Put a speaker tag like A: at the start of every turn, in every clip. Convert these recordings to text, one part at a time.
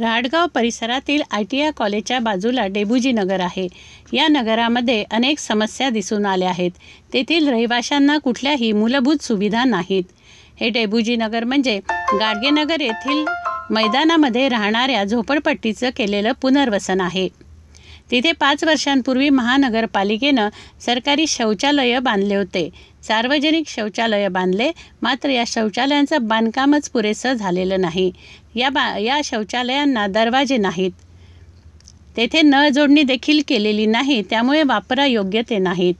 A: राडगाव परिसरातील I T I कॉलेजच्या बाजूला डेबुजी नगर आहे या नगरामध्ये अनेक समस्या दिसून आल्या आहेत तेथील रहिवाशांना कुठल्याही मूलभूत सुविधा नाहीत हे डेबुजी नगर म्हणजे गाडगेनगर येथील मैदानामध्ये राहणाऱ्या झोपडपट्टीचं केलेलं पुनर्वसन आहे तिथे पाच वर्षांपूर्वी महानगरपालिकेनं सरकारी शौचालयं बांधले होते सार्वजनिक शौचालय बांधले मात्र या शौचालयांचं बांधकामच पुरेसं झालेलं नाही या बा या शौचालयांना दरवाजे नाहीत तेथे नळ जोडणी देखील केलेली नाही त्यामुळे वापरा योग्य ते नाहीत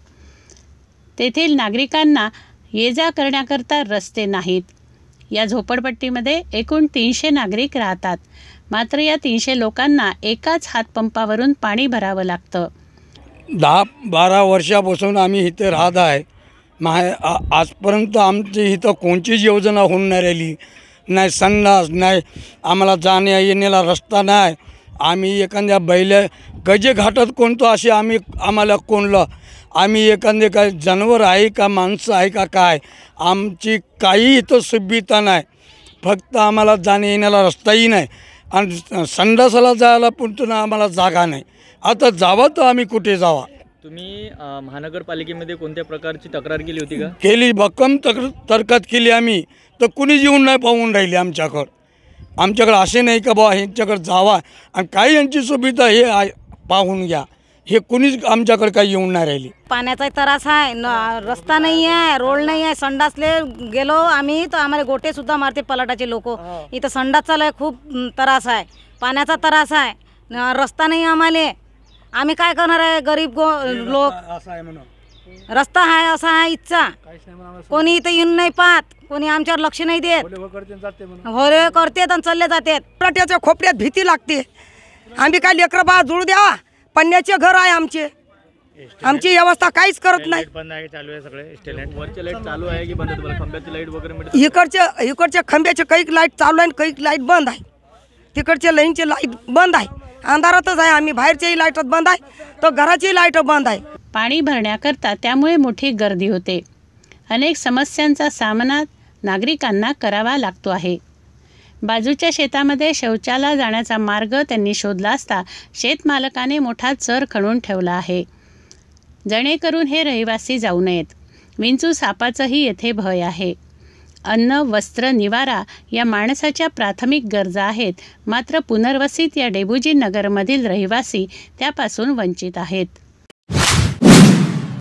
A: तेथील नागरिकांना ये जा करण्याकरता रस्ते नाहीत या झोपडपट्टीमध्ये एकूण तीनशे नागरिक राहतात मात्र या तीनशे लोकांना एकाच हातपंपावरून पाणी भरावं लागतं
B: दहा बारा वर्षापासून आम्ही इथे राहत आहे माहे आजपर्यंत आमची इथं कोणचीच योजना होऊन नाही राहिली नाही संडास नाही आम्हाला जाण्या येण्याला रस्ता नाही आम्ही एखाद्या बैल्या गजे घाटात कोणतो असे आम्ही आम्हाला कोणलं आम्ही एखादे काय जनावर आहे का माणसं आहे का काय आमची काही इथं सुबिता नाही फक्त आम्हाला जाण्या येण्याला रस्ताही नाही आणि संडासाला जायला पण आम्हाला जागा नाही आता जावा तर आम्ही कुठे जावा तुम्ही
A: महानगरपालिकेमध्ये कोणत्या प्रकारची तक्रार केली होती का
B: केली भक्कम तक तरकत केली आम्ही तर कुणीच येऊन नाही पाहून राहिली आमच्याकडं आमच्याकडं असे नाही का बा ह्यांच्याकडं जावा आणि काही यांची सुविधा हे पाहून घ्या हे कुणीच आमच्याकडं काही येऊन नाही राहिली
C: पाण्याचा त्रास आहे रस्ता नाही आहे रोड नाही आहे संडासले गेलो आम्ही तर आम्हाला गोटे सुद्धा मारते पलाटाचे लोक हो. इथं संडास चालू खूप त्रास आहे पाण्याचा त्रास आहे रस्ता नाही आम्हाला आम्ही काय करणार आहे गरीब गो लोक रस्ता आहे असा आहे इच्छा कोणी इथे येऊन नाही पाहत कोणी आमच्यावर लक्ष नाही देत होरे करते आणि चालले जातात पराठ्याच्या खोपड्यात भीती लागते आम्ही काय लेकर बा जुळू द्यावा पन्न्याचे घर आहे आमचे आमची व्यवस्था काहीच
B: करत नाही इकडचे
C: इकडच्या खंब्याचे काही लाईट चालू आहे काही लाईट बंद आहे तिकडच्या लाईनचे लाईट बंद आहे
A: अंधारातच आहे आम्ही बाहेरची लाईट बंद आहे तो घराची लाईट बंद आहे पाणी भरण्याकरता त्यामुळे मोठी गर्दी होते अनेक समस्यांचा सामना नागरिकांना करावा लागतो आहे बाजूच्या शेतामध्ये शौचाला जाण्याचा मार्ग त्यांनी शोधला असता शेतमालकाने मोठा चर खणून ठेवला आहे जेणेकरून हे रहिवासी जाऊ नयेत विंचू सापाचंही येथे भय आहे अन्न वस्त्र निवारा या माणसाच्या प्राथमिक गरजा आहेत मात्र पुनर्वसित या डेबुजी नगरमधील रहिवासी त्यापासून वंचित आहेत